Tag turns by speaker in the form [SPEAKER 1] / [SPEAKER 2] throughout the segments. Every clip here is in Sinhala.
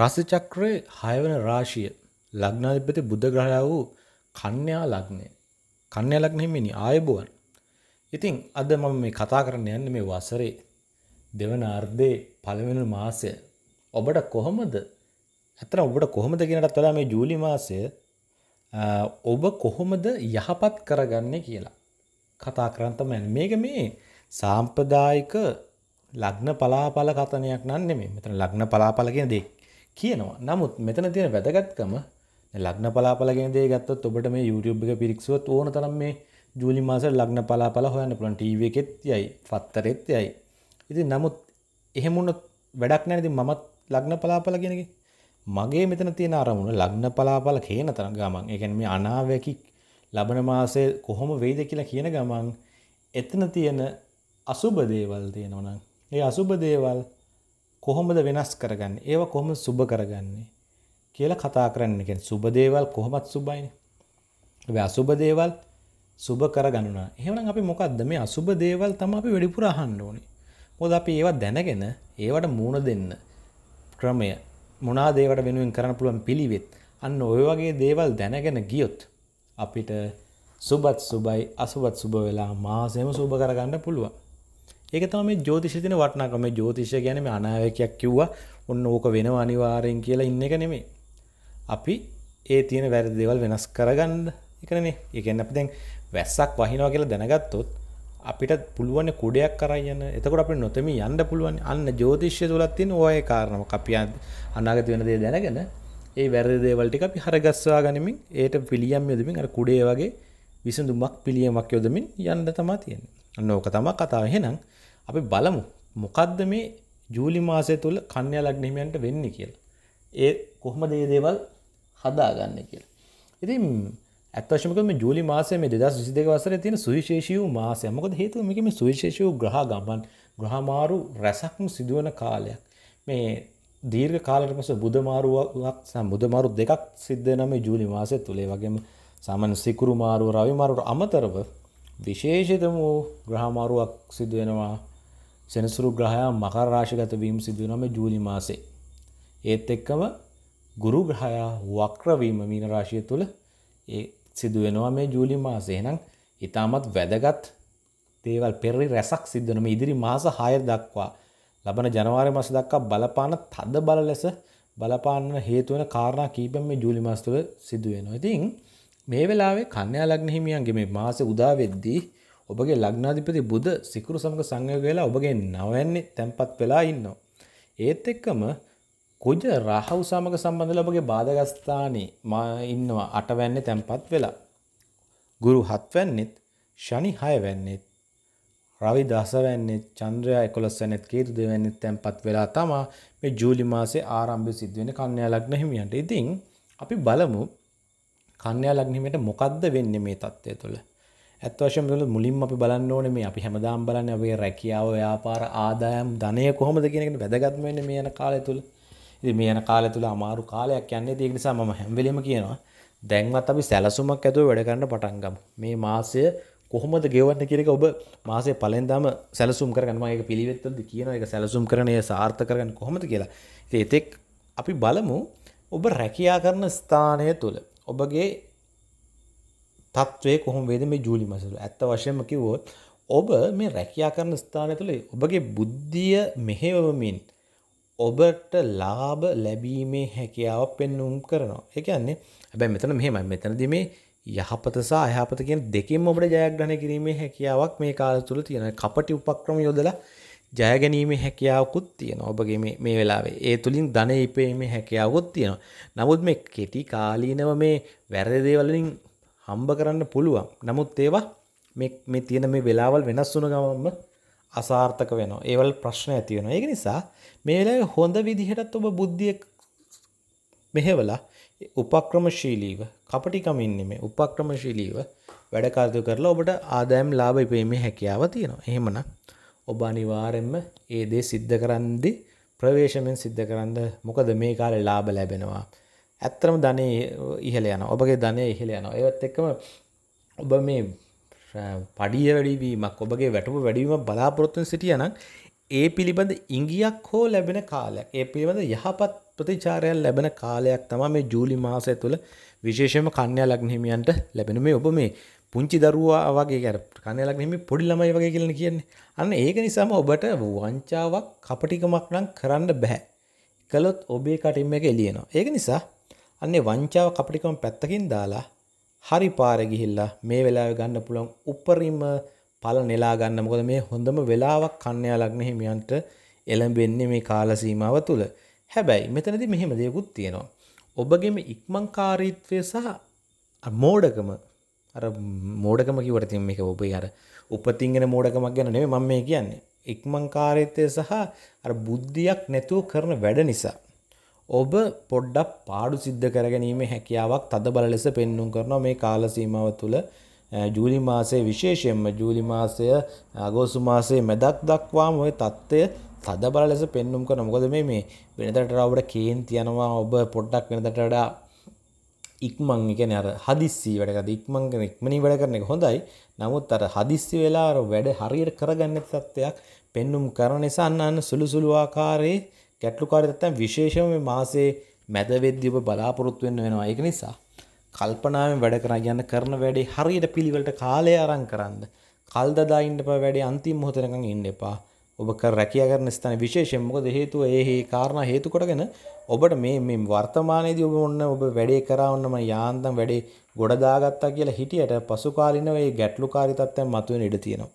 [SPEAKER 1] රස චක්‍රයේ 6 වන රාශිය ලග්නාධිපති බුද්ධ ග්‍රහයා වූ කන්‍යා ලග්නය. කන්‍යා ලග්නෙ හිමිනි ආයුබෝවන්. ඉතින් අද මම මේ කතා කරන්න යන්නේ මේ වසරේ දෙවන අර්ධයේ පළවෙනි මාසය. ඔබට කොහොමද? අතන ඔබට කොහොමද කියනටත් වඩා මේ ජූලි මාසය ඔබ කොහොමද යහපත් කරගන්නේ කියලා කතා කරන්න තමයි. මේක මේ සාම්ප්‍රදායික ලග්න පලාපල කතනයක් නන් නෙමෙයි. මෙතන ලග්න පලාපල කියන දෙයක් කියනවා නමුත් මෙතන තියෙන වැදගත්කම ලක්න පලාපලගෙන දේ ගත්තොත් ඔබට මේ YouTube එක පිරික්සුවත් ඕන තරම් මේ ජූලි මාසට ලග්න පලාපල හොයන්න පුළුවන් ටීවී එකෙත් යයි පත්තරෙත් යයි ඉතින් නමුත් එහෙම වුණොත් වැඩක් නැහැ ඉතින් මමත් ලග්න පලාපල කියන එක මගේ මෙතන තියෙන අරමුණ ලග්න පලාපල කියන තරම් ගමන් ඒ කියන්නේ මේ අනාවැකි ලබන මාසයේ කොහොම වෙයිද කියලා කියන ගමන් එතන තියෙන අසුබ දේවල් තියෙනවා නම් ඒ අසුබ දේවල් කොහොමද වෙනස් කරගන්නේ? ඒව කොහොමද සුබ කරගන්නේ? කියලා කතා කරන්න. කියන්නේ සුබ දේවල් කොහොමත් සුබයිනේ. ඒ අසුබ දේවල් සුබ කරගන්නවා. එහෙනම් අපි මොකද්ද මේ අසුබ දේවල් තමයි අපි වැඩිපුර අහන්න ඕනේ. මොකද අපි ඒවා දැනගෙන ඒවට මූණ දෙන්න ක්‍රමය මොනවාද ඒවට වෙනුවෙන් කරන්න පුළුවන් පිළිවෙත් අන්න ওই වගේ දේවල් දැනගෙන ගියොත් අපිට සුබත් සුබයි අසුබත් සුබ වෙලා මාසෙම සුබ කරගන්න පුළුවන්. ඒක තම මේ ජෝතිෂතින වටනාකම මේ ජෝතිෂය ගැන මේ අනාවකයක් කිව්වා ඔන්න ඕක වෙන අනිවාරයෙන් කියලා ඉන්න එක නෙමේ අපි ඒ තියෙන වැරදි දේවල් වෙනස් කරගන්න එකනේ ඒකෙන් අපි දැන් වැස්සක් වහිනවා කියලා දැනගත්තොත් අපිට පුළුවන් කුඩයක් කරයන්න එතකොට අපි නොතම යන්න පුළුවන් අන්න ජෝතිෂ්‍ය තුලත් තියෙන ඔය කාරණම අපි අනාගත වෙන දේ දැනගෙන ඒ වැරදි දේවල් ටික අපි හරගස්වා ගනිමින් ඒට පිළියම් යොදමින් අර කුඩේ වගේ විසඳුමක් පිළියමක් යොදමින් යන්න තමයි තියෙන්නේ. අන්න ඕක තමයි කතාව. එහෙනම් අපි බලමු මොකද්ද මේ ජූලි මාසය තුළ කන්‍යා ලග්න හිමියන්ට වෙන්නේ කියලා. ඒ කොහොමද මේ දේවල් හදාගන්නේ කියලා. ඉතින් ඇත්ත වශයෙන්ම කිව්වොත් මේ ජූලි මාසය මේ 2022 වසරේ තියෙන සුවිශේෂී වූ මාසයක්. මොකද හේතුව මේක මේ සුවිශේෂී වූ ග්‍රහ ගමන් ග්‍රහ මාරු රැසක්ම සිදුවන කාලයක්. මේ දීර්ඝ කාලයකට පස්සේ බුධ මාරුවක් සම් බුධ මාරු දෙකක් සිද්ධ වෙනා මේ ජූලි මාසය තුළ. ඒ වගේම සාමාන්‍ය සිකුරු මාරුව, රවි මාරුව අමතරව විශේෂිතම වූ ග්‍රහ මාරුවක් සිදු වෙනවා. සෙනසුරු ග්‍රහයා මකර රාශිගත වීම සිදු වෙනවා මේ ජූලි මාසේ. ඒත් එක්කම ගුරු ග්‍රහයා වක්‍ර වීම මීන රාශිය තුල ඒ සිදු වෙනවා මේ ජූලි මාසේ. එහෙනම් ඊටමත් වැදගත් දේවල් පෙරරි රැසක් සිද්ධ වෙනවා ඉදිරි මාස 6 දක්වා. ලබන ජනවාරි මාස දක්වා බලපාන තද බල ලෙස බලපාන්න හේතු වෙන කාරණා කීපයක් මේ ජූලි මාස තුල සිදු වෙනවා. ඉතින් මේ වෙලාවේ කන්‍යා ලග්න හිමියන්ගේ මේ මාසේ උදා වෙද්දී ඔබගේ ලග්නාධිපති බුද සිකුරු සමග සංයෝග වෙලා ඔබගේ නවයන්නේ තැම්පත් වෙලා ඉන්නවා. ඒත් එක්කම කුජ රාහු සමග සම්බන්ධල ඔබගේ බාධගස්ථානයේ මා ඉන්නවා අටවැන්නේ තැම්පත් වෙලා. ගුරු හත්වැන්නෙත් ශනි හයවැන්නෙත් රවි දසවැන්නේ චන්ද්‍රයා එකොළොස්වැන්නෙත් කේතු දෙවැන්නෙත් තැන්පත් වෙලා තමා මේ ජූලි මාසේ ආරම්භය සිද්ධ වෙන කන්‍යා ලග්න හිමියන්ට. ඉතින් අපි බලමු කන්‍යා ලග්න හිමියන්ට මොකද්ද වෙන්නේ මේ தත්ත්වය තුළ? ඇත්වශම ල මුලින් අපි බලන්න ඕන මේ අපි හැමදාම් බලන්න ඔේ රැකියාව ්‍යාපාර ආදායම් ධනය කොහොමද කියනකට වැදගත්මන්න මේ යන කාලය තුළ මේ යන කාලය තුළ අමාරු කාලයක් යන්නේ දෙක් නිසා ම හැම්වලීම කියනවා දැන්වත් අපි සැලසුමක් ඇතුව වැඩගන්න පටන්ගම් මේ මාසය කොහොමද ගෙවන්න කිරක ඔබ මාසේ පලෙන්දාම සැලසුම් කරගන්න ඒක පිළිවෙත්තද කියන එක සැලසුම් කරනය සාර්ථ කරගන්න කොහොමද කියලා එතෙක් අපි බලමු ඔබ රැකයා කරන ස්ථානය තුළ ඔබගේ තත්ත්වය කොහොම වේද මේ ජූලි මසල ඇත්ත වශයම කිව්වොත් ඔබ මේ රැකයා කරන ස්ථානය තුළේ ඔබගේ බුද්ධිය මෙහෙවමින් ඔබට ලාභ ලැබීමේ හැකියාව පෙන්නුම් කරනවා එකන්නේ හැබැ මෙතන මෙහෙමයි මෙතනද මේ යහපත සහ අයහපත කියන දෙකෙන් ඔබට ජයග්‍රහණය කිරීමේ හැකියාවක් මේ කාල තුළ තියෙන කපටි උපක්‍රම යොදලා ජයගැනීමේ හැකියාවකුත් තියෙන ඔබගේ මේ වෙලාවේ ඒ තුළින් ධන ඉපීමේ හැකියාවකුත් තියෙනවා නමුත් මේ කෙටි කාලීනව මේ වැරදදේවලින් හම්බ කරන්න පුළුවන් නමුත් ඒවා මේ තියෙන මේ වෙලාවල් වෙනස් වුණ ගමම අසාර්ථක වෙනවා ඒවල් ප්‍රශ්න ඇති වෙනවා ඒක නිසා මේ වෙලාවේ හොඳ විදිහටත් ඔබ බුද්ධිය මෙහෙවලා උපක්‍රමශීලීව කපටිකමින් නෙමෙයි උපක්‍රමශීලීව වැඩ කටයුතු කරලා ඔබට ආදායම් ලාභ ඉපීමේ හැකියාව තියෙනවා. එහෙමනම් ඔබ අනිවාර්යයෙන්ම ඒ දේ සිද්ධ කරන්දී ප්‍රවේශමෙන් සිද්ධ කරන්ද මොකද මේ කාලේ ලාභ ලැබෙනවා. ඇත්තරම ධනය ඉහල යන ඔබගේ ධනය ඉහල යන ඒත් එක්කම ඔබ මේ පඩිය වැඩීවීමක් ඔබගේ වැටම වැඩීම බලාපොරොත්තුන් සිටියන ඒ පිළිබඳ ඉංගියක් හෝ ලැබෙන කාලයක් ඒ පිළිබඳ යහපත් ප්‍රතිචාරයන් ලැබෙන කාලයක් තම මේ ජූලි මාසය තුළ විශේෂම කන්‍යා ලග්නහිමියන්ට ලැබෙන මේ ඔබ මේ පුංචි දරුවා වගේ ගැර කණය ලග්නහිමි පොඩි ළමයි වගේ කියලන කියන්නේ අන්න ඒක නිසාම ඔබට වංචාවක් කපටිකමක් නම් කරන්න බැහැ කළොත් ඔබේ කටින්ම එක එලියනවා ඒක නිසා අන්නේ වංචාව කපටිකම පැත්තකින් දාලා හරි පාර ගිහිල්ලා මේ වෙලාවේ ගන්න පුළුවන් උපරිම ඵල නෙලා ගන්න. මොකද මේ හොඳම වෙලාවක් කන්‍යා ලග්න හිමියන්ට එළඹෙන්නේ මේ කාල සීමාව තුල. හැබැයි මෙතනදී මෙහෙම දෙයක්ත් තියෙනවා. ඔබගේම ඉක්මන්කාරීත්වය සහ මෝඩකම අර මෝඩකම කිව්වට තියෙන මේක ඔබේ අර උපතින් එන මෝඩකමක් ගැන නෙමෙයි මම මේ කියන්නේ. ඉක්මන්කාරීත්වය සහ අර බුද්ධියක් නැතුව කරන වැඩ නිසා ඔබ පොඩ්ඩක් පාඩු සිද්ධ කරගැනීමේ හැකියාවක් තදබල ලෙස පෙන්눔 කරනවා මේ කාල සීමාව තුළ ජූලි මාසයේ විශේෂයෙන්ම ජූලි මාසය අගෝස්තු මාසයේ මැදක් දක්වාම ওই தত্ত্বය තදබල ලෙස පෙන්눔 කරනවා. මොකද මේ මේ වෙනදට වඩා ඔබට කේන්ති යනවා ඔබ පොඩ්ඩක් වෙනදට වඩා ඉක්මන් කියන්නේ අර හදිස්සි වැඩ කරද්දී ඉක්මන් කරන ඉක්මනින් වැඩ කරන එක හොඳයි. නමුත් අර හදිස්සි වෙලා අර වැඩ හරියට කරගන්න තත්ත්වයක් පෙන්눔 කරන නිසා අන්න අන්න සුළු සුළු ආකාරයේ ගැටලුකාරී නැත්නම් විශේෂම මේ මාසේ මැද වෙද්දී ඔබ බලාපොරොත්තු වෙන්න වෙනවා. ඒක නිසා කල්පනාවෙන් වැඩ කරා යන කරන වැඩේ හරියට පිළිවෙලට කාලය අරන් කරන්න. කල් දදා ඉන්න එපා වැඩේ අන්තිම මොහොතනකන් ඉන්න එපා. ඔබ කර රැකියා කරන ස්ථානයේ විශේෂයෙන් මොකද හේතුව ඒ හේ කාරණා හේතු කොටගෙන ඔබට මේ මේ වර්තමානයේදී ඔබ ඔන්න ඔබ වැඩේ කරවන්න මම යාන්තම් වැඩේ ගොඩ දාගත්තා කියලා හිටියට පසු කාලිනව මේ ගැටලුකාරී තත්ත්වයන් මතුවෙන ඉඩ තියෙනවා.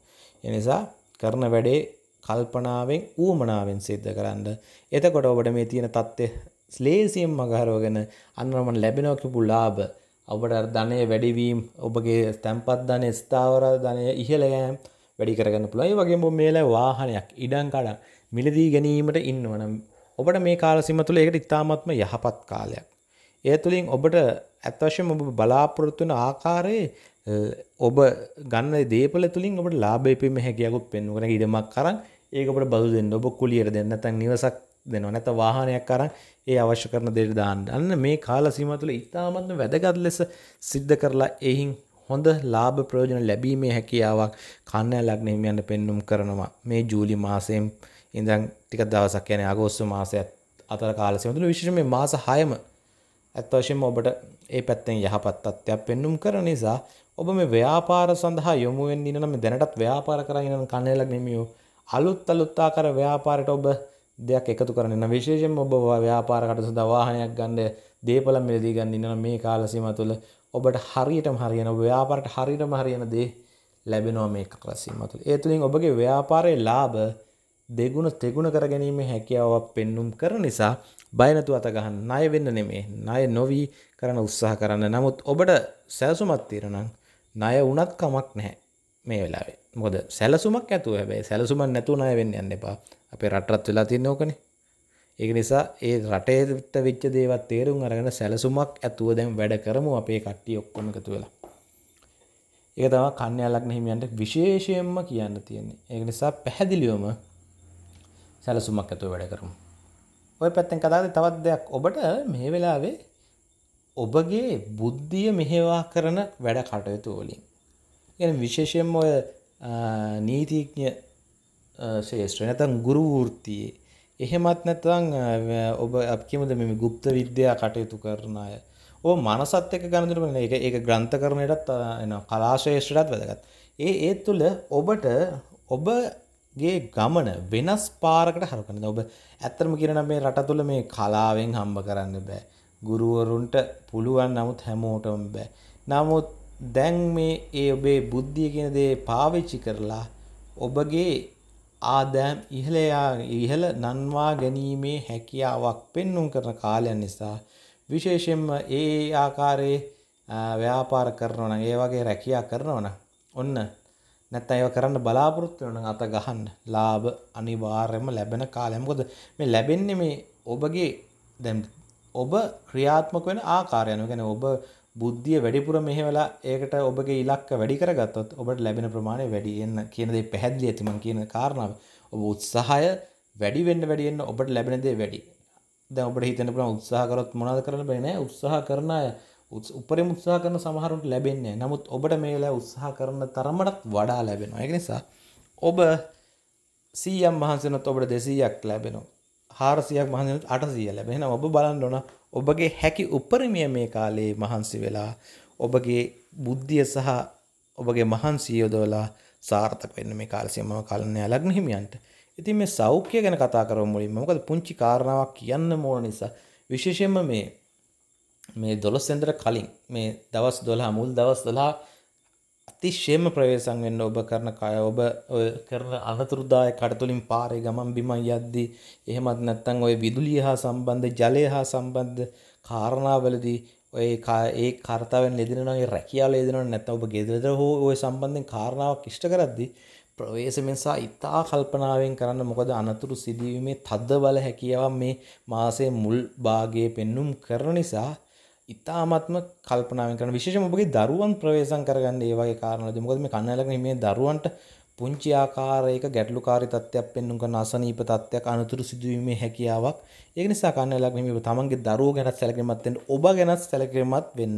[SPEAKER 1] ඒ නිසා කරන වැඩේ කල්පනාවෙන් ඌමනාවෙන් සිද්ධ කරන්න. එතකොට ඔබට මේ තියෙන தත්ත්වය ස්ලේසියෙන් මගහරවගෙන අන්නරමන් ලැබෙනවා කිපු ලාභ ඔබට ධනය වැඩිවීම ඔබගේ තැන්පත් ධනය ස්ථාවර ධනය ඉහළ යෑම වැඩි කරගන්න පුළුවන්. ඒ වගේම ඔබ මේල වාහනයක් ඉඩම් කඩම් මිලදී ගැනීමට ඉන්නවනම් ඔබට මේ කාල සීම තුළ ඒකට ඉතාමත්ම යහපත් කාලයක්. ඒ තුළින් ඔබට ඇත්වශයෙන් ඔබ බලාපොරොත්තු වෙන ආකාරයේ ඔබ ගන්න දේපල තුළින් ඔබට ලාබේ පිම හැකියකුත් පෙන්වුවන ඉඩමක් කරන් ඒකට බදු දෙන්න ඔබ කුලියට දෙන්න තැන් නිවසක් දෙන නැත වාහනයක් කරන් ඒ අවශ්‍ය කරන දෙට දාන්න අන්න මේ කාල සීම තුළ ඉතාමත්ම වැදගත් ලෙස සිද්ධ කරලා එහින් හොඳ ලාභ ප්‍රයෝජන ලැබීමේ හැකියාවක් කන්නෑ ලක්නේමියන්ට පෙන්නුම් කරනවා මේ ජූලි මාසයෙන් ඉඳන් ටික දවසක් යන අගෝස්තු මාසයත් අතර කාලසිමතුළ විශෂම මාස හයම ඇත්වශයෙන් ඔබට ඒ පැත්තෙන් යහපත් අත්වයක් පෙන්නුම් කර නිසා ඔබ මේ ව්‍යාපාර සඳහා යොමුුවෙන් ඉනම දැනටත් ව්‍යාපාර කරන්න කණයලක් නෙමියෝ අලුත් අලුත්තා කර ව්‍යාපාරට ඔබ දෙයක් එකතු කරන්න විශේෂෙන් ඔබ ව්‍යාපාරකට සඳ වාහනයක් ගණ්ඩ දේපල මිලදී ගන්න ඉන්න මේ කාලසීම තුළ ඔබට හරියටම හරියන ව්‍යාපාරට හරියටම හරියන දේ ලැබෙනවා මේ කාලසීම තුළ. ඒ තුලින් ඔබගේ ව්‍යාපාරයේ ලාභ දෙගුණ තෙගුණ කර ගැනීමේ හැකියාව පෙන්눔 කරන නිසා බය නැතුව අත ගන්න ණය වෙන්න නෙමෙයි. ණය නොවි කරන උත්සාහ කරන්න. නමුත් ඔබට සැලසුමක් තියෙනවා නම් ණය වුණත් කමක් නැහැ මේ වෙලාවේ. මොකද සැලසුමක් ඇතුව හැබැයි සැලසුමක් නැතුව ණය වෙන්න යන්න එපා. අපේ රටටත් වෙලා තියෙන ඕකනේ. ඒක නිසා ඒ රටේ වෙච්ච දේවල් තේරුම් අරගෙන සැලසුමක් ඇතුව දැන් වැඩ කරමු අපේ කට්ටිය ඔක්කොම එකතු වෙලා. ඒක තමයි කන්‍යාලග්න හිමියන්ට විශේෂයෙන්ම කියන්න තියෙන්නේ. ඒක නිසා පැහැදිලිවම සැලසුමක් ඇතුව වැඩ කරමු. ඔය පැත්තෙන් කතාවේ තවත් දෙයක් ඔබට මේ වෙලාවේ ඔබගේ බුද්ධිය මෙහෙවා කරන වැඩ කටයුතු වලින් ගැන විශේෂයෙන් ඔය නීතිඥ ශේෂත්‍ර නැතන් ගුරුවෘත්තියේ එහෙමත් නැතන් ඔබ අපකිමද මෙම ගුප්ත විද්‍යා කටයුතු කරන අය ඕ මනසත් එක ගණඳරම එක ඒ ග්‍රන්ථ කරණයටත් එන කලාශේෂ්‍රටත් වැදගත් ඒ ඒ තුළ ඔබට ඔබගේ ගමන වෙනස් පාරකට හරකන ඔබ ඇත්තරම කියරන මේ රට තුළ මේ කලාවෙන් හම්බ කරන්න බෑ ගුරුවරුන්ට පුළුවන් නමුත් හැමෝටම බෑ. නමුත් දැන් මේ ඒ ඔබේ බුද්ධිය කියන දේ පාවිච්චි කරලා ඔබගේ ආදෑම් ඉහළ ඉහළ නන්වා ගැනීමේ හැකියාවක් පෙන්눔 කරන කාලයන් නිසා විශේෂයෙන්ම ඒ ආකාරයේ ව්‍යාපාර කරනවා නම් ඒ වගේ රැකියා කරනවා නම් ඔන්න නැත්නම් ඒව කරන්න බලාපොරොත්තු වෙනවා නම් අත ගහන්න ලාභ අනිවාර්යයෙන්ම ලැබෙන කාලය. මොකද මේ ලැබෙන්නේ මේ ඔබගේ දැන් ඔබ ක්‍රියාත්මක වෙන ආකාරය යනවා. කියන්නේ ඔබ බුද්ධිය වැඩිපුර මෙහෙवला ඒකට ඔබගේ ඉලක්ක වැඩි කරගත්තොත් ඔබට ලැබෙන ප්‍රමාණය වැඩි එන්න කියන දේ පැහැදිලි ඇති මම කියන කාරණාව. ඔබ උත්සාහය වැඩි වෙන්න වැඩි වෙන්න ඔබට ලැබෙන දේ වැඩි. දැන් ඔබට හිතෙන්න පුළුවන් උත්සාහ කරොත් මොනවද කරන්න බෑ නෑ. උත්සාහ කරන අය උපරිම උත්සාහ කරන සමහරුන්ට ලැබෙන්නේ නැහැ. නමුත් ඔබට මේ වෙලාව උත්සාහ කරන තරමටත් වඩා ලැබෙනවා. ඒක නිසා ඔබ 100ක් මහන්සි වෙනොත් ඔබට 200ක් ලැබෙනවා. හාරසියක් මහන්ස අටසිය ලැබෙන ඔබ බලන්න ඕන ඔබගේ හැකි උපරිමිය මේ කාලේ මහන්සි වෙලා ඔබගේ බුද්ධිය සහ ඔබගේ මහන්සිය යොදවලා සාර්ථක වෙන්න මේ කාලසියම කලනය ලග්න හිමියන්ට. ඉතින් මේ සෞඛ්‍ය ගැන කතා කරමු මුලින්ම. මොකද පුංචි කාරණාවක් කියන්න ඕන නිසා විශේෂයෙන්ම මේ මේ 12 සෙන්දර කලින් මේ දවස් 12 මුල් දවස් 12 අතිශයම ප්‍රවේසම් වෙන්න ඔබ කරන කය ඔබ ඔය කරන අනතුරුදායක කටතුලින් පාරේ ගමන් බිමන් යද්දී එහෙමත් නැත්නම් ඔය විදුලිය හා සම්බන්ධ ජලය හා සම්බන්ධ කාරණාවලදී ඔය ඒ කාර්තාවෙන් ලෙදෙනවා ඒ රැකියාව ලෙදෙනවා නැත්නම් ඔබ ගෙදර හෝ ඔය සම්බන්ධයෙන් කාරණාවක් ඉෂ්ට කරද්දී ප්‍රවේශමෙන් සහ ඉතා කල්පනාවෙන් කරන්න මොකද අනතුරු සිදුවීමේ තද බල හැකියාව මේ මාසයේ මුල් භාගයේ පෙන්눔 කරන නිසා ඉතාමත්ම කල්පනාවෙන් කරන විශේෂම ඔබගේ දරුවන් ප්‍රවේශම් කරගන්න ඒ වගේ කාරණාවලදී මොකද මේ කන්නලගෙන මේ දරුවන්ට පුංචි ආකාරයක ගැටලුකාරී තත්ත්වයක් පෙන්වන කරන අසනීප තත්ත්වයක් අනුතුරු සිදුවීමේ හැකියාවක් ඒක නිසා කන්නලක් මෙහි තමන්ගේ දරුවෝ ගැනත් සැලකිලිමත් වෙන්න ඔබ ගැනත් සැලකිලිමත් වෙන්න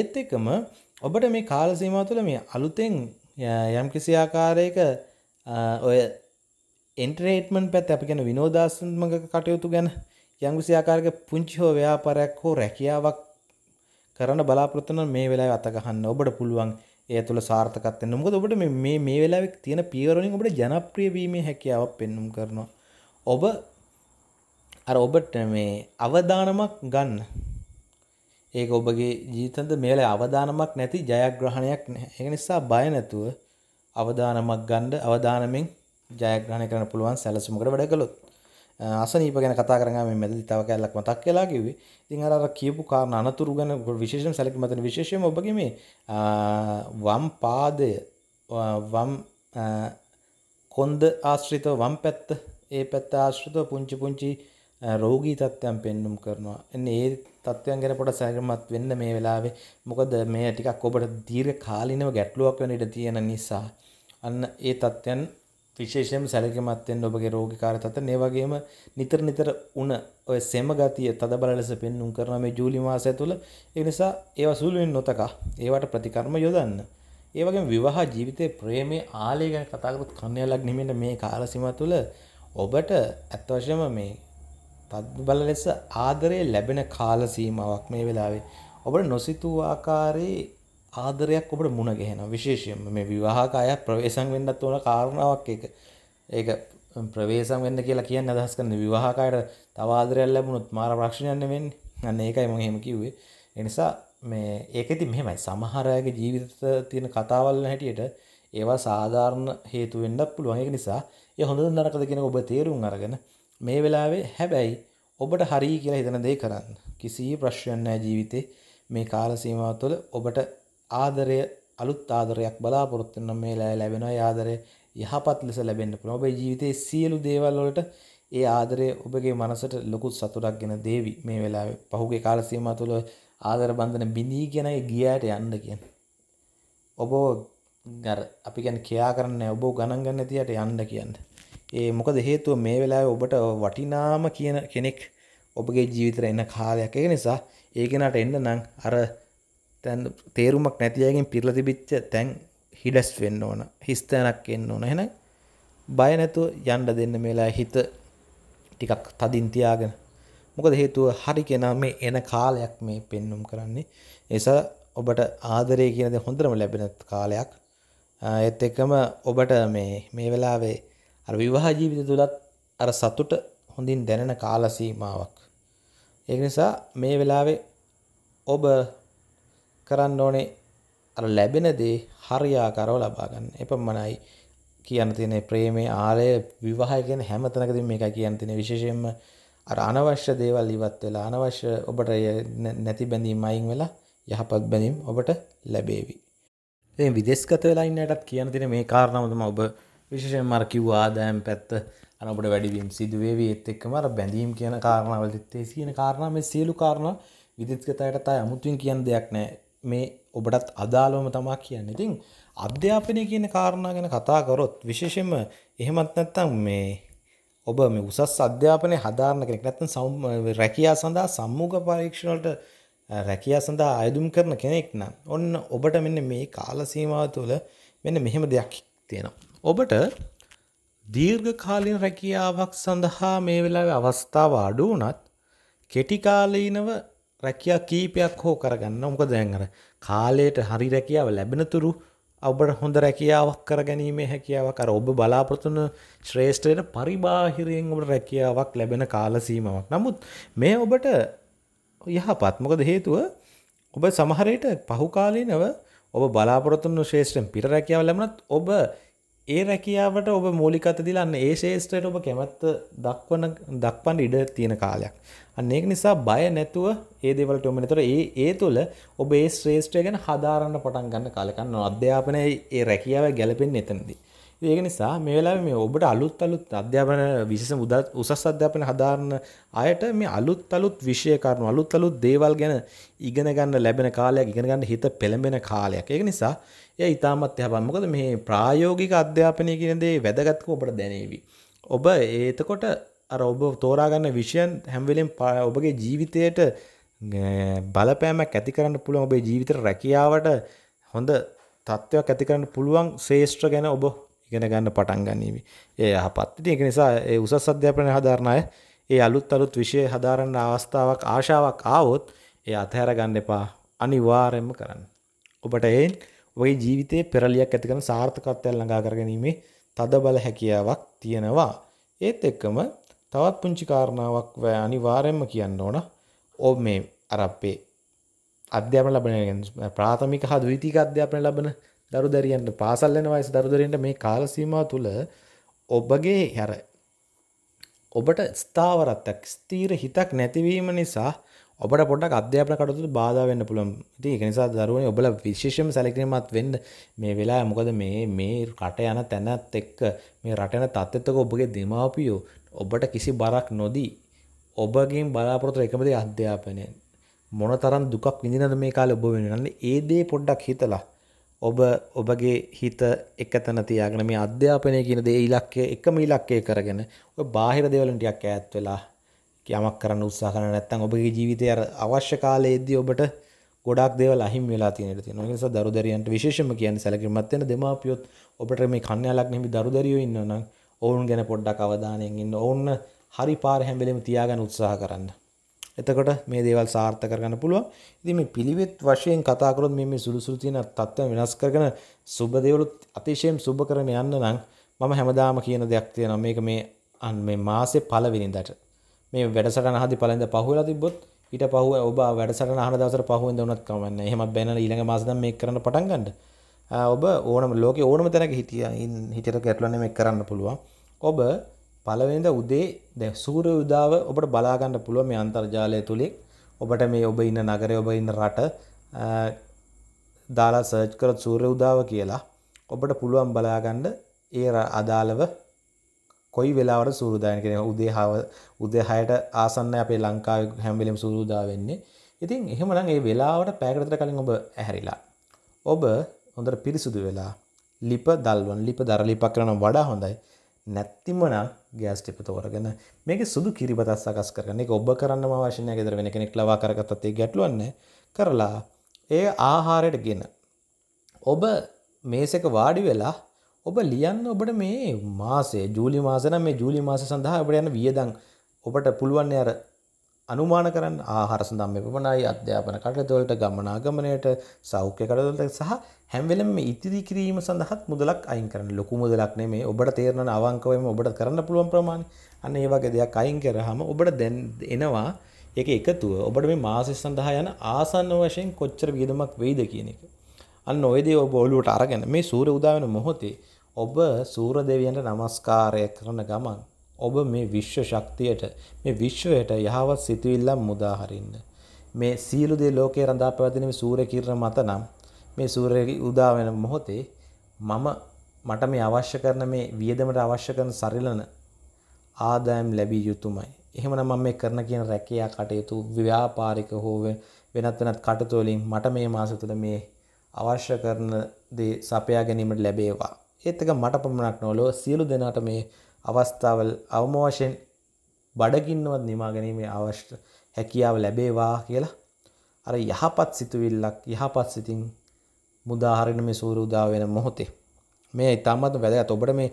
[SPEAKER 1] ඒත් එක්කම ඔබට මේ කාල සීමාව තුළ මේ අලුතෙන් යම්කිසි ආකාරයක ඔය එන්ටර්ටේන්මන්ට් පැත්ත අපි කියන විනෝදාත්මක කටයුතු ගැන යංගුසි ආකාරක පුංචි හෝ ව්‍යාපාරයක් හෝ රැකියාවක් කරන්න බලාපොරොත්තු නම් මේ වෙලාවේ අත ගහන්න ඔබට පුළුවන් ඒ තුළ සාර්ථකත්ව වෙන්න. මොකද ඔබට මේ මේ මේ වෙලාවේ තියෙන පියවර වලින් ඔබට ජනප්‍රිය වීමේ හැකියාවක් පෙන්눔 කරනවා. ඔබ අර ඔබට මේ අවදානමක් ගන්න. ඒක ඔබගේ ජීවිතන්ද මේ වෙලාවේ අවදානමක් නැති ජයග්‍රහණයක් නැහැ. ඒක නිසා බය නැතුව අවදානමක් ගන්න අවදානමෙන් ජයග්‍රහණය කරන්න පුළුවන් සැලසුමකට වැඩ කළොත්. අසනීප ගැන කතා කරගා මේ මැදදි තව කැල්ලක් මතක් කියලා කිව්වේ. ඉතින් අර අර කියපු කාරණා අනතුරු ගැන විශේෂයෙන් සැලකීම මතන විශේෂයෙන්ම ඔබගේ මේ වම් පාදය වම් කොන්ද ආශ්‍රිතව වම් පැත්ත ඒ පැත්ත ආශ්‍රිතව පුංචි පුංචි රෝගී තත්ත්වයන් පෙන්눔 කරනවා. එන්නේ ඒ තත්ත්වයන් ගැන පොඩ සැලකීමක් වෙන්න මේ වෙලාවේ. මොකද මේ ටිකක් ඔබට දීර්ඝ කාලිනව ගැටලුවක් වෙන ඉඩ තියෙන නිසා අන්න ඒ තත්ත්වයන් විශේෂයෙන්ම සැලකිලිමත් වෙන්න ඔබගේ රෝගීකාරී තත්ත්වය. ඒ වගේම නිතර නිතර උණ ඔය සෙම ගතිය තදබල ලෙස පෙන්눔 කරන මේ ජූලි මාසය තුළ ඒ නිසා ඒවා සුළුෙන් නොතකා ඒවට ප්‍රතිකර්ම යොදන්න. ඒ වගේම විවාහ ජීවිතයේ ප්‍රේමයේ ආලය ගැන කතා කරොත් කන්‍යාලක් නිමෙන මේ කාල සීමාව තුළ ඔබට අත් වශයෙන්ම මේ තදබල ලෙස ආදරය ලැබෙන කාල සීමාවක් මේ වෙලාවේ. ඔබට නොසිතූ ආකාරයේ ආදරයක් ඔබට මුණ ගැහෙනවා විශේෂයෙන්ම මේ විවාහක අය ප්‍රවේශම් වෙන්නත් ඕන කාරණාවක් ඒක. ඒක ප්‍රවේශම් වෙන්න කියලා කියන්නේ අදහස් කරන්නේ විවාහක අයට තව ආදරයක් ලැබුණොත් මාර ප්‍රශ්නයක් නෙවෙන්නේ. අන්න ඒකයි මම එහෙම කිව්වේ. ඒ නිසා මේ ඒකෙදි මෙහෙමයි සමහර අයගේ ජීවිත තියෙන කතාවල් හැටියට ඒවා සාධාරණ හේතු වෙන්නත් පුළුවන්. ඒක නිසා ඒ හොඳද නරකද කියන ඔබ තේරුම් අරගෙන මේ වෙලාවේ හැබැයි ඔබට හරි කියලා හිතන දේ කරන්න. කිසි ප්‍රශ්නයක් නැහැ ජීවිතේ. මේ කාල සීමාව තුළ ඔබට ආදරය අලුත් ආදරයක් බලාපොරොත්තු වෙන මේ ලැබෙන ආදරය යහපත් ලෙස ලැබෙන්න පුළුවන්. ඔබේ ජීවිතයේ සියලු දේවල් වලට ඒ ආදරය ඔබගේ මනසට ලොකු සතුටක් ගෙන දේවි මේ වෙලාවේ. පහුගිය කාල සීමා තුළ ආදර බන්ධන බිඳී කියන ගියාට යන්න කියන. ඔබ අර අපි කියන්නේ කියා කරන්නේ ඔබ ගණන් ගන්න තියට යන්න කියන්නේ. ඒ මොකද හේතුව මේ වෙලාවේ ඔබට වටිනාම කියන කෙනෙක් ඔබගේ ජීවිතේ එන කාලයක්. ඒක නිසා ඒ කෙනාට එන්න නම් අර තැන් තේරුමක් නැතියගෙන් පිරල තිබිච්ච තැන් හිඩස් වෙන්න ඕන හිස්තැනක් එන්න ඕන හෙන බය නැතුව යන්න දෙන්න මේලා හිත ටිකක් තදින් තියාගෙන මොකද හේතුව හරි කෙනා මේ එන කාලයක් මේ පෙන්නුම් කරන්නේ එසා ඔබට ආදරය කියනද හොඳරම ලැබෙන කාලයක් එත් එකම ඔබට මේ මේ වෙලාවේ අර විවාහ ජීවිත තුලත් අර සතුට හොඳින් දැනෙන කාල සීමාවක් ඒක නිසා මේ වෙලාවේ ඔබ කරන්න ඕනේ අර ලැබෙන දේ හරියාකාරව ලබා ගන්න. එපමණයි කියන්න තියෙන ප්‍රේමේ ආලය විවාහය කියන හැම තැනකදීම මේකයි කියන්න තියෙන විශේෂයෙන්ම අර අනවශ්‍ය දේවල් ඉවත් වෙලා අනවශ්‍ය ඔබට නැති බැඳීම් අයින් වෙලා යහපත් බැඳීම් ඔබට ලැබේවි. ඉතින් විදේශගත වෙලා ඉන්නටත් කියන දේ මේ කාරණාව තමයි ඔබ විශේෂයෙන්ම අර කිව්ව ආදායම් පැත්ත අර ඔබට වැඩිවීම සිදු වේවි ඒත් එක්කම අර බැඳීම් කියන කාරණාවලත් ඒ කියන කාරණා මේ සියලු කාරණා විදේශගතයට තායි අමුතුවෙන් කියන දෙයක් නෑ. මේ ඔබටත් අදාළවම තමා කියන්නේ. ඉතින් අධ්‍යාපනය කියන කාරණා ගැන කතා කරොත් විශේෂයෙන්ම එහෙමත් නැත්නම් මේ ඔබ මේ උසස් අධ්‍යාපනය හදාරන කෙනෙක් නැත්නම් රැකියා සඳහා සම්මුඛ පරීක්ෂණ වලට රැකියා සඳහා අයදුම් කරන කෙනෙක් නම් ඔන්න ඔබට මෙන්න මේ කාල සීමාව තුළ මෙන්න මෙහෙම දෙයක් තියෙනවා. ඔබට දීර්ඝ කාලීන රැකියාවක් සඳහා මේ වෙලාවේ අවස්ථාව අඩු වුණත් කෙටි කාලීනව රැකියා කීපයක් හෝ කරගන්න මොකද දැන් අර කාලයට හරි රැකියාව ලැබෙනතුරු ඔබට හොඳ රැකියාවක් කරගැනීමේ හැකියාවක් අර ඔබ බලාපොරොත්තුන ශ්‍රේෂ්ඨයට පරිබාහිරයෙන් ඔබට රැකියාවක් ලැබෙන කාල සීමාවක්. නමුත් මේ ඔබට යහපත් මොකද හේතුව ඔබ සමහරයට පහු කාලීනව ඔබ බලාපොරොත්තුන ශ්‍රේෂ්ඨයෙන් පිට රැකියාව ලැබුණත් ඔබ ඒ රැකියාවට ඔබ මූලිකත දිලන්න ඒ ශේෂත්‍රයට ඔබ කැමැත්ත දක්වන දක්පන් ඉඩ තියෙන කාලයක් අන්න ඒක නිසා බය නැතුව ඒ දෙවලට ඔමනතර ඒ ඒ තුළ ඔබ ඒ ශ්‍රේෂ්ඨය ගැන හදාරන්න පටන් ගන්න කාලකන්න අධ්‍යාපනය ඒ රැකියාව ගැලපෙන් එතනදී ඒක නිසා මේ වෙලාවේ මේ ඔබට අලුත් අලුත් අධ්‍යාපන විශේෂ උදත් උසස් අධ්‍යාපන හදාරන අයට මේ අලුත් අලුත් විෂය කරුණු අලුත් අලුත් දේවල් ගැන ඉගෙන ගන්න ලැබෙන කාලයක් ඉගෙන ගන්න හිත පෙළඹෙන කාලයක්. ඒක නිසා එය ඉතාමත් යහපත්. මොකද මේ ප්‍රායෝගික අධ්‍යාපනය කියන දේ වැදගත්කම ඔබට දැනේවි. ඔබ ඒතකොට අර ඔබ තෝරා ගන්න විෂයන් හැම වෙලෙම ඔබගේ ජීවිතයට බලපෑමක් ඇති කරන්න පුළුවන් ඔබේ ජීවිතේ රැකියාවට හොඳ තත්ත්වයක් ඇති කරන්න පුළුවන් ශ්‍රේෂ්ඨ ගැන ඔබ ඉගෙන ගන්න පටන් ගනීවි. ඒ යහපත්. ඉතින් ඒක නිසා ඒ උසස් අධ්‍යාපනයේ හදාරන අය ඒ අලුත් අලුත් විෂය හදාරන්න අවස්ථාවක් ආශාවක් ආවොත් ඒ අතහැර ගන්න එපා. අනිවාර්යයෙන්ම කරන්න. ඔබට ඒ ඔගේ ජීවිතයේ පෙරලියක් ඇති කරන සාර්ථකත්වයක් ළඟා කරගැනීමේ තද බල හැකියාවක් තියෙනවා. ඒත් එක්කම තවත් පුංචි කාරණාවක් අනිවාර්යයෙන්ම කියන්න ඕන. ඔ මේ අර අපේ අධ්‍යාපන ලැබෙන ප්‍රාථමික හා ද්විතීක අධ්‍යාපන ලැබෙන දරු දැරියන්ට පාසල් යන වයස දරු දැරියන්ට මේ කාල සීමාව තුළ ඔබගේ හැර ඔබට ස්ථාවරත්වයක් ස්ථීර හිතක් නැතිවීම නිසා ඔබට පොඩක් අධ්‍යාපන කටයුතු බාධා වෙන්න පුළුවන්. ඉතින් ඒක නිසා දරුවනේ ඔබලා විශේෂයෙන්ම සැලකිලිමත් වෙන්න මේ වෙලාවේ මොකද මේ මේ රට යන තැනත් එක්ක මේ රට යන තත්ත්වෙත් එක්ක ඔබගේ දෙමාපියෝ ඔබට කිසි බරක් නොදී ඔබගෙන් බලාපොරොත්තු එකම දේ අධ්‍යාපනය. මොනතරම් දුකක් විඳිනද මේ කාලේ ඔබ වෙනන්නේ ඒ දේ පොඩ්ඩක් හිතලා ඔබ ඔබගේ හිත එක තැන තියාගෙන මේ අධ්‍යාපනය කියන දේ ඉලක්කය එකම ඉලක්කය කරගෙන ඔය බාහිර දේවල් ටිකක් ඈත් වෙලා යමක් කරන්න උත්සාහ කරන නැත්නම් ඔබගේ ජීවිතයේ අර අවශ්‍ය කාලයේදී ඔබට ගොඩක් දේවල් අහිමි වෙලා තියෙනට තියෙනවා. ඒ නිසා දරු දැරියන්ට විශේෂයෙන්ම කියන්නේ සැලකිලිමත් වෙන දෙමාපියොත් ඔබට මේ කන්‍යාලක් නෙමෙයි දරු දැරියෝ ඉන්නවා නම් ඔවුන් ගැන පොඩ්ඩක් අවධානයෙන් ඉන්න. ඔවුන් හරි පාර හැම වෙලෙම තියාගන්න උත්සාහ කරන්න. එතකොට මේ දේවල් සාර්ථක කරගන්න පුළුවන්. ඉතින් මේ පිළිවෙත් වශයෙන් කතා කරොත් මේ මේ සුළු සුළු තියෙන தත්ත්ව වෙනස් කරගෙන සුබ දේවලුත් අතිශයින් සුබ කරගෙන යන්න නම් මම හැමදාම කියන දෙයක් තියෙනවා. මේක මේ අන් මේ මාසේ පළවෙනිදාට මේ වැඩසටහන හදි පළඳ පහුවෙලා තිබ්බොත් ඊට පහුව ඔබ වැඩසටහන අහන දවසට පහුවෙන්ද වුණත් කමන්නේ. එහෙම බැනලා ඊළඟ මාසෙ දැන් මේක කරන්න පටන් ගන්නද? ඔබ ඕනම ලෝකේ ඕනම තැනක හිටියා හිතට ගැටලුවනේ මේක කරන්න පුළුවන්. ඔබ පළවෙනිද උදේ දැන් සූර්ය උදාව ඔබට බලා ගන්න පුළුවන් මේ අන්තර්ජාලය තුලින්. ඔබට මේ ඔබ ඉන්න නගරය ඔබ ඉන්න රට දාලා සර්ච් කරොත් සූර්ය උදාව කියලා ඔබට පුළුවන් බලා ගන්න ඒ අදාළව කොයි වෙලාවට සූර්යෝදයන කියන්නේ උදේ හව උදේ 6ට ආසන්න අපේ ලංකාවේ හැම වෙලෙම සූර්යෝදා වෙන්නේ. ඉතින් එහෙමනම් ඒ වෙලාවට පැයකට විතර කලින් ඔබ ඇහැරිලා. ඔබ හොඳට පිරිසුදු වෙලා ලිප දල්වන ලිප දර ලිපක් කරන වඩා හොඳයි. නැත්තිම නම් ගෑස් ටිප තෝරගෙන මේක සුදු කිරිබතක් සකස් කරගන්න. ඒක ඔබ කරන්නම අවශ්‍ය නැහැ. ගෙදර වෙන කෙනෙක් ලවා කරගත්තත් ඒ ගැටලුවක් නැහැ. කරලා ඒ ආහාරයට ගෙන ඔබ මේසෙක වාඩි වෙලා ඔබ ලියන්න ඔබට මේ මාසේ ජූලි මාසන මේ ජූලි මාස සඳහා ඔබට යන වියදං ඔබට පුළුවන් අර අනුමාන කරන්න ආහාර සඳම් මෙපමණයි අධ්‍යාපන කටයුතුවලට ගමනාගමනයට සෞඛ්‍ය කටයුතුවලට සහ හැම්වෙලම ඉතිරි කිරීම සඳහත් මුදලක් අයින් කරන්න ලොකු මුදලක් නෙමේ ඔබට තේරෙන අවංකවම ඔබට කරන්න පුළුවන් ප්‍රමාණය අන්න ඒ වගේ දෙයක් අයින් කරාම ඔබට දැන් එනවා ඒක එකතුව ඔබට මේ මාසෙ සඳහා යන ආසන්න වශයෙන් කොච්චර වියදමක් වෙයිද කියන එක. අන්න ඔය දේ ඔබ ඔළුවට අරගෙන මේ සූර්ය උදා වෙන මොහොතේ ඔබ සූර දෙවියන්ට নমස්කාරය කරන ගමන් ඔබ මේ විශ්ව ශක්තියට මේ විශ්වයට යහවත් සිතුවිල්ලක් මුදා හරින්න. මේ සියලු දේ ලෝකේ රඳා පැවතින මේ සූර්ය කිරණ මත නම් මේ සූර්යයේ උදා වෙන මොහොතේ මම මට මේ අවශ්‍ය කරන මේ වියදමට අවශ්‍ය කරන සරිලන ආදායම් ලැබිය යුතුමයි. එහෙමනම් මම මේ කරන කියන රැකියා කටයුතු ව්‍යාපාරික හෝ වෙනත් වෙනත් කටයුතු වලින් මට මේ මාස තුළ මේ අවශ්‍ය කරන දේ සපයා ගැනීමට ලැබේවා. ඒත් එක මට පමණක් නොලෝ සියලු දෙනාට මේ අවස්ථාවල් අවම වශයෙන් බඩගින්නවත් නිමා ගැනීමේ අවශ්‍ය හැකියාව ලැබේවා කියලා අර යහපත් සිතුවිල්ලක් යහපත් සිතින් මුදාහරින මේ සූර්ය උදා වෙන මොහොතේ මේ ඉතාමත් වැදගත් ඔබට මේ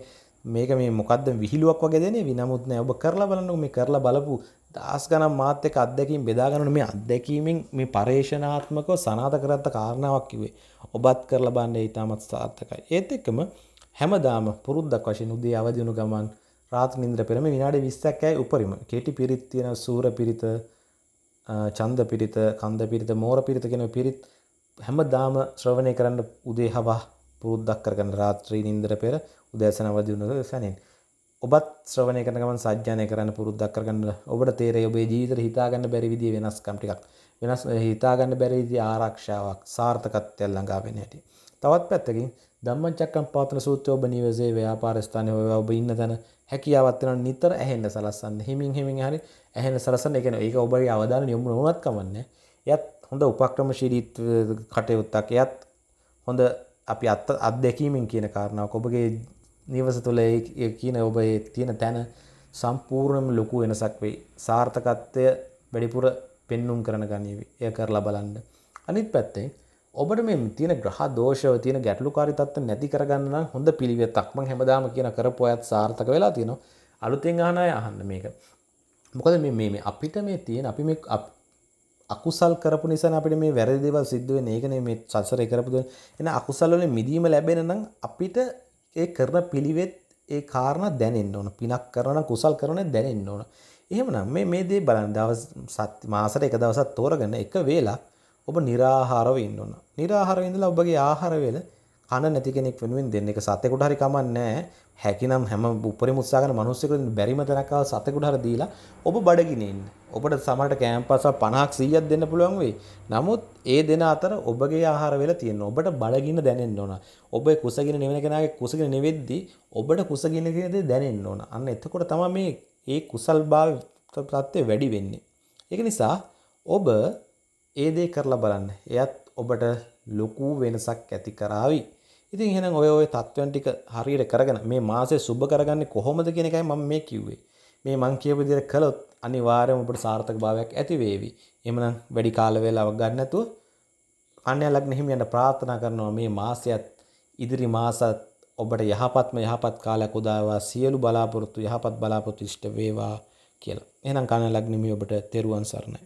[SPEAKER 1] මේක මේ මොකක්ද විහිළුවක් වගේ දෙන්නේ විනමුත් නෑ ඔබ කරලා බලන්නකෝ මේ කරලා බලපු දාස් ගණන් මාත් එක්ක අත්දැකීම් බෙදා ගන්න මේ අත්දැකීමෙන් මේ පරේෂණාත්මකව සනාථ කරගත්ත කාරණාවක් කිව්වේ ඔබත් කරලා බලන්න ඉතාමත් සාර්ථකයි ඒත් එක්කම හැමදාම පුරුද්දක් වශයෙන් උදේ අවදි වුණු ගමන් රාත් නින්ද්‍ර පෙරම විනාඩි 20ක් ඇයි උපරිම. කෙටි පිරිත් තියෙන සූර පිරිත, ඡන්ද පිරිත, කන්ද පිරිත, මෝර පිරිත කියන පිරිත් හැමදාම ශ්‍රවණය කරන්න උදේ හවා පුරුද්දක් කරගන්න රාත්‍රී නින්දර පෙර උදෑසන අවදි වුණොත් සැනෙන්. ඔබත් ශ්‍රවණය කරන ගමන් සාධ්‍යානය කරන්න පුරුද්දක් කරගන්න ඔබට තේරෙයි ඔබේ ජීවිතේ හිතාගන්න බැරි විදිහේ වෙනස්කම් ටිකක්. වෙනස් හිතාගන්න බැරි විදිහේ ආරක්ෂාවක්, සාර්ථකත්වයක් ළඟා වෙන්න හැටි. තවත් පැත්තකින් ධම්මචක්කම් පාතන සූත්‍රය ඔබ නිවසේ ව්‍යාපාර ස්ථානයේ ඔය ඔබ ඉන්න තැන හැකියාවක් වෙනවා නිතර ඇහෙන්න සලස්සන්න. හිමින් හිමින් හරි ඇහෙන්න සලස්සන්න. ඒ කියන්නේ ඒක ඔබගේ අවධානය යොමු නොවුනත් කමන්නේ. එයත් හොඳ උපක්‍රමශීලී කටයුත්තක්. එයත් හොඳ අපි අත් අත්දැකීමෙන් කියන කාරණාවක් ඔබගේ නිවස තුළ ඒ කියන ඔබ ඒ තියෙන තැන සම්පූර්ණයෙන්ම ලොකු වෙනසක් වෙයි. සාර්ථකත්වය වැඩිපුර පෙන්눔 කරන ගනීවි. එය කරලා බලන්න. අනිත් පැත්තෙන් ඔබට මේ තියෙන ග්‍රහ දෝෂව තියෙන ගැටලුකාරී තත්ත්ව නැති කරගන්න නම් හොඳ පිළිවෙතක් මම හැමදාම කියන කරපු අයත් සාර්ථක වෙලා තියෙනවා. අලුතෙන් අහන අය අහන්න මේක. මොකද මේ මේ අපිට මේ තියෙන අපි මේ අකුසල් කරපු නිසා අපිට මේ වැරදි දේවල් සිද්ධ වෙන්නේ. ඒකනේ මේ සසරේ කරපු දේ. එන අකුසල් වලින් මිදීම ලැබෙන නම් අපිට ඒ කරන පිළිවෙත් ඒ කාරණා දැනෙන්න ඕන. පිනක් කරන කුසල් කරන දැනෙන්න ඕන. එහෙමනම් මේ මේ දේ බලන්න දවස් මාසෙට එක දවසක් තෝරගන්න එක වේලක් ඔබ निराහාරව ඉන්න ඕන. निराහාරව ඉඳලා ඔබගේ ආහාර වේල කන නැති කෙනෙක් වෙනුවෙන් දෙන්න එක සතෙකුට හරි කමන්නේ හැකිනම් හැම උපරිම උත්සාහ කරන මිනිස්සුෙකුට බැරිම තැනක් ආව සතෙකුට හරි දීලා ඔබ බඩගින ඉන්න. ඔබට සමහරට කෑම්පස 50ක් 100ක් දෙන්න පුළුවන් වෙයි. නමුත් ඒ දෙන අතර ඔබගේ ආහාර වේල තියෙන ඔබට බඩගින්න දැනෙන්න ඕන. ඔබ කුසගින නිවෙන කෙනාගේ කුසගින නිවෙද්දී ඔබට කුසගින කියන දේ දැනෙන්න ඕන. අන්න එතකොට තමයි මේ ඒ කුසල් භාව තත්ත්වය වැඩි වෙන්නේ. ඒක නිසා ඔබ ඒ දේ කරලා බලන්න එයත් ඔබට ලොකූ වෙනසක් ඇති කරාවි ඉතින් එහෙනම් ඔය ඔය තත්ත්වයන් ටික හරියට කරගෙන මේ මාසේ සුබ කරගන්නේ කොහොමද කියන එකයි මම මේ කිව්වේ මේ මං කියපු විදිහට කළොත් අනිවාර්යයෙන්ම ඔබට සාර්ථකභාවයක් ඇති වේවි එහෙමනම් වැඩි කාල වේලාවක් ගන්න නැතුව කන්‍යා ලග්න හිමියන්ට ප්‍රාර්ථනා කරනවා මේ මාසයත් ඉදිරි මාසත් ඔබට යහපත්ම යහපත් කාලයක් උදාවා සියලු බලාපොරොත්තු යහපත් බලාපොරොත්තු ඉෂ්ට වේවා කියලා. එහෙනම් කන්‍යා ලග්න හිමිය ඔබට තෙරුවන් සරණයි.